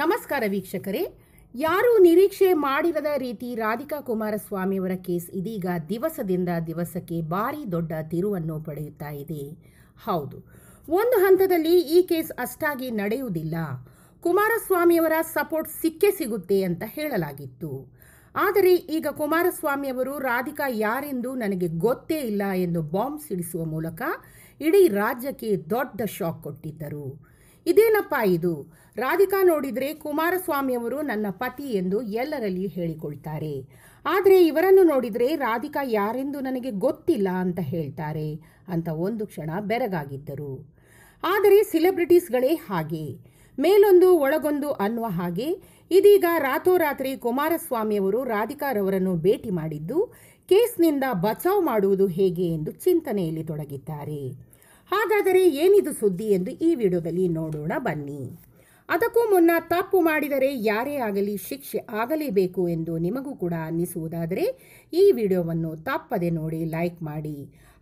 ನಮಸ್ಕಾರ ವೀಕ್ಷಕರೇ ಯಾರೂ ನಿರೀಕ್ಷೆ ಮಾಡಿರದ ರೀತಿ ರಾಧಿಕಾ ಕುಮಾರಸ್ವಾಮಿಯವರ ಕೇಸ್ ಇದೀಗ ದಿವಸದಿಂದ ದಿವಸಕ್ಕೆ ಭಾರಿ ದೊಡ್ಡ ತಿರುವನ್ನು ಪಡೆಯುತ್ತಾ ಇದೆ ಹೌದು ಒಂದು ಹಂತದಲ್ಲಿ ಈ ಕೇಸ್ ಅಷ್ಟಾಗಿ ನಡೆಯುವುದಿಲ್ಲ ಕುಮಾರಸ್ವಾಮಿಯವರ ಸಪೋರ್ಟ್ ಸಿಕ್ಕೇ ಸಿಗುತ್ತೆ ಅಂತ ಹೇಳಲಾಗಿತ್ತು ಆದರೆ ಈಗ ಕುಮಾರಸ್ವಾಮಿಯವರು ರಾಧಿಕಾ ಯಾರೆಂದು ನನಗೆ ಗೊತ್ತೇ ಇಲ್ಲ ಎಂದು ಬಾಂಬ್ ಸಿಡಿಸುವ ಮೂಲಕ ಇಡೀ ರಾಜ್ಯಕ್ಕೆ ದೊಡ್ಡ ಶಾಕ್ ಕೊಟ್ಟಿದ್ದರು ಇದೇನಪ್ಪ ಇದು ರಾಧಿಕಾ ನೋಡಿದರೆ ಕುಮಾರಸ್ವಾಮಿಯವರು ನನ್ನ ಪತಿ ಎಂದು ಎಲ್ಲರಲ್ಲಿಯೂ ಹೇಳಿಕೊಳ್ತಾರೆ ಆದರೆ ಇವರನ್ನು ನೋಡಿದರೆ ರಾಧಿಕಾ ಯಾರೆಂದು ನನಗೆ ಗೊತ್ತಿಲ್ಲ ಅಂತ ಹೇಳ್ತಾರೆ ಅಂತ ಒಂದು ಕ್ಷಣ ಬೆರಗಾಗಿದ್ದರು ಆದರೆ ಸೆಲೆಬ್ರಿಟೀಸ್ಗಳೇ ಹಾಗೆ ಮೇಲೊಂದು ಒಳಗೊಂದು ಅನ್ನುವ ಹಾಗೆ ಇದೀಗ ರಾತೋರಾತ್ರಿ ಕುಮಾರಸ್ವಾಮಿಯವರು ರಾಧಿಕಾರವರನ್ನು ಭೇಟಿ ಮಾಡಿದ್ದು ಕೇಸ್ನಿಂದ ಬಚಾವ್ ಮಾಡುವುದು ಹೇಗೆ ಎಂದು ಚಿಂತನೆಯಲ್ಲಿ ತೊಡಗಿದ್ದಾರೆ ಹಾಗಾದರೆ ಏನಿದು ಸುದ್ದಿ ಎಂದು ಈ ವಿಡಿಯೋದಲ್ಲಿ ನೋಡೋಣ ಬನ್ನಿ ಅದಕ್ಕೂ ಮುನ್ನ ತಪ್ಪು ಮಾಡಿದರೆ ಯಾರೇ ಆಗಲಿ ಶಿಕ್ಷೆ ಆಗಲೇಬೇಕು ಎಂದು ನಿಮಗೂ ಕೂಡ ಅನ್ನಿಸುವುದಾದರೆ ಈ ವಿಡಿಯೋವನ್ನು ತಪ್ಪದೆ ನೋಡಿ ಲೈಕ್ ಮಾಡಿ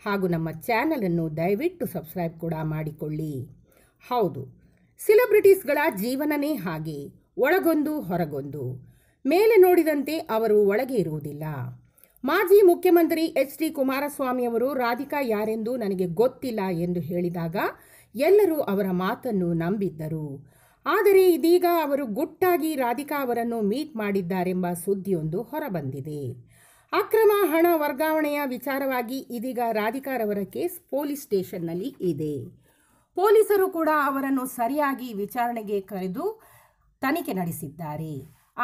ಹಾಗೂ ನಮ್ಮ ಚಾನಲನ್ನು ದಯವಿಟ್ಟು ಸಬ್ಸ್ಕ್ರೈಬ್ ಕೂಡ ಮಾಡಿಕೊಳ್ಳಿ ಹೌದು ಸೆಲೆಬ್ರಿಟೀಸ್ಗಳ ಜೀವನನೇ ಹಾಗೆ ಒಳಗೊಂದು ಹೊರಗೊಂದು ಮೇಲೆ ನೋಡಿದಂತೆ ಅವರು ಒಳಗೆ ಇರುವುದಿಲ್ಲ ಮಾಜಿ ಮುಖ್ಯಮಂತ್ರಿ ಎಚ್ ಡಿ ಕುಮಾರಸ್ವಾಮಿ ಅವರು ರಾಧಿಕಾ ಯಾರೆಂದು ನನಗೆ ಗೊತ್ತಿಲ್ಲ ಎಂದು ಹೇಳಿದಾಗ ಎಲ್ಲರೂ ಅವರ ಮಾತನ್ನು ನಂಬಿದ್ದರು ಆದರೆ ಇದೀಗ ಅವರು ಗುಟ್ಟಾಗಿ ರಾಧಿಕಾ ಅವರನ್ನು ಮೀಟ್ ಮಾಡಿದ್ದಾರೆಂಬ ಸುದ್ದಿಯೊಂದು ಹೊರಬಂದಿದೆ ಅಕ್ರಮ ಹಣ ವರ್ಗಾವಣೆಯ ವಿಚಾರವಾಗಿ ಇದೀಗ ರಾಧಿಕಾ ರವರ ಕೇಸ್ ಪೊಲೀಸ್ ಸ್ಟೇಷನ್ನಲ್ಲಿ ಇದೆ ಪೊಲೀಸರು ಕೂಡ ಅವರನ್ನು ಸರಿಯಾಗಿ ವಿಚಾರಣೆಗೆ ಕರೆದು ತನಿಖೆ ನಡೆಸಿದ್ದಾರೆ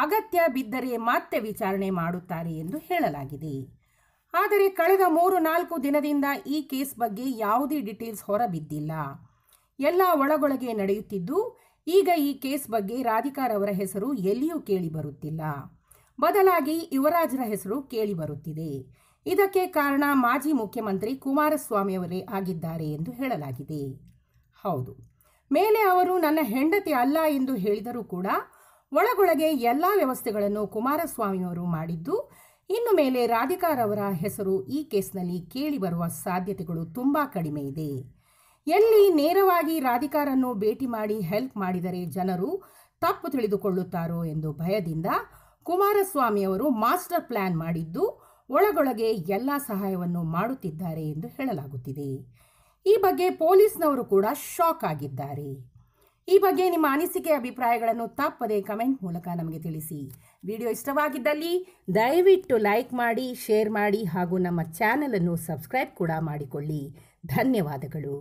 ಅಗತ್ಯ ಬಿದ್ದರೆ ಮತ್ತೆ ವಿಚಾರಣೆ ಮಾಡುತ್ತಾರೆ ಎಂದು ಹೇಳಲಾಗಿದೆ ಆದರೆ ಕಳೆದ ಮೂರು ನಾಲ್ಕು ದಿನದಿಂದ ಈ ಕೇಸ್ ಬಗ್ಗೆ ಯಾವುದೇ ಡಿಟೇಲ್ಸ್ ಹೊರಬಿದ್ದಿಲ್ಲ ಎಲ್ಲ ಒಳಗೊಳಗೆ ನಡೆಯುತ್ತಿದ್ದು ಈಗ ಈ ಕೇಸ್ ಬಗ್ಗೆ ರಾಧಿಕಾರ್ ಅವರ ಹೆಸರು ಎಲ್ಲಿಯೂ ಬರುತ್ತಿಲ್ಲ ಬದಲಾಗಿ ಯುವರಾಜರ ಹೆಸರು ಕೇಳಿ ಬರುತ್ತಿದೆ ಇದಕ್ಕೆ ಕಾರಣ ಮಾಜಿ ಮುಖ್ಯಮಂತ್ರಿ ಕುಮಾರಸ್ವಾಮಿ ಅವರೇ ಆಗಿದ್ದಾರೆ ಎಂದು ಹೇಳಲಾಗಿದೆ ಹೌದು ಮೇಲೆ ಅವರು ನನ್ನ ಹೆಂಡತಿ ಅಲ್ಲ ಎಂದು ಹೇಳಿದರೂ ಕೂಡ ಒಳಗೊಳಗೆ ಎಲ್ಲ ವ್ಯವಸ್ಥೆಗಳನ್ನು ಕುಮಾರಸ್ವಾಮಿಯವರು ಮಾಡಿದ್ದು ಇನ್ನು ಮೇಲೆ ರಾಧಿಕಾರವರ ಹೆಸರು ಈ ಕೇಸ್ನಲ್ಲಿ ಕೇಳಿಬರುವ ಸಾಧ್ಯತೆಗಳು ತುಂಬ ಕಡಿಮೆ ಇದೆ ಎಲ್ಲಿ ನೇರವಾಗಿ ರಾಧಿಕಾರನ್ನು ಭೇಟಿ ಮಾಡಿ ಹೆಲ್ಪ್ ಮಾಡಿದರೆ ಜನರು ತಪ್ಪು ತಿಳಿದುಕೊಳ್ಳುತ್ತಾರೋ ಎಂದು ಭಯದಿಂದ ಕುಮಾರಸ್ವಾಮಿಯವರು ಮಾಸ್ಟರ್ ಪ್ಲಾನ್ ಮಾಡಿದ್ದು ಒಳಗೊಳಗೆ ಎಲ್ಲ ಸಹಾಯವನ್ನು ಮಾಡುತ್ತಿದ್ದಾರೆ ಎಂದು ಹೇಳಲಾಗುತ್ತಿದೆ ಈ ಬಗ್ಗೆ ಪೊಲೀಸ್ನವರು ಕೂಡ ಶಾಕ್ ಆಗಿದ್ದಾರೆ ಈ ಬಗ್ಗೆ ನಿಮ್ಮ ಅನಿಸಿಕೆ ಅಭಿಪ್ರಾಯಗಳನ್ನು ತಪ್ಪದೇ ಕಮೆಂಟ್ ಮೂಲಕ ನಮಗೆ ತಿಳಿಸಿ ವಿಡಿಯೋ ಇಷ್ಟವಾಗಿದ್ದಲ್ಲಿ ದಯವಿಟ್ಟು ಲೈಕ್ ಮಾಡಿ ಶೇರ್ ಮಾಡಿ ಹಾಗೂ ನಮ್ಮ ಚಾನಲನ್ನು ಸಬ್ಸ್ಕ್ರೈಬ್ ಕೂಡ ಮಾಡಿಕೊಳ್ಳಿ ಧನ್ಯವಾದಗಳು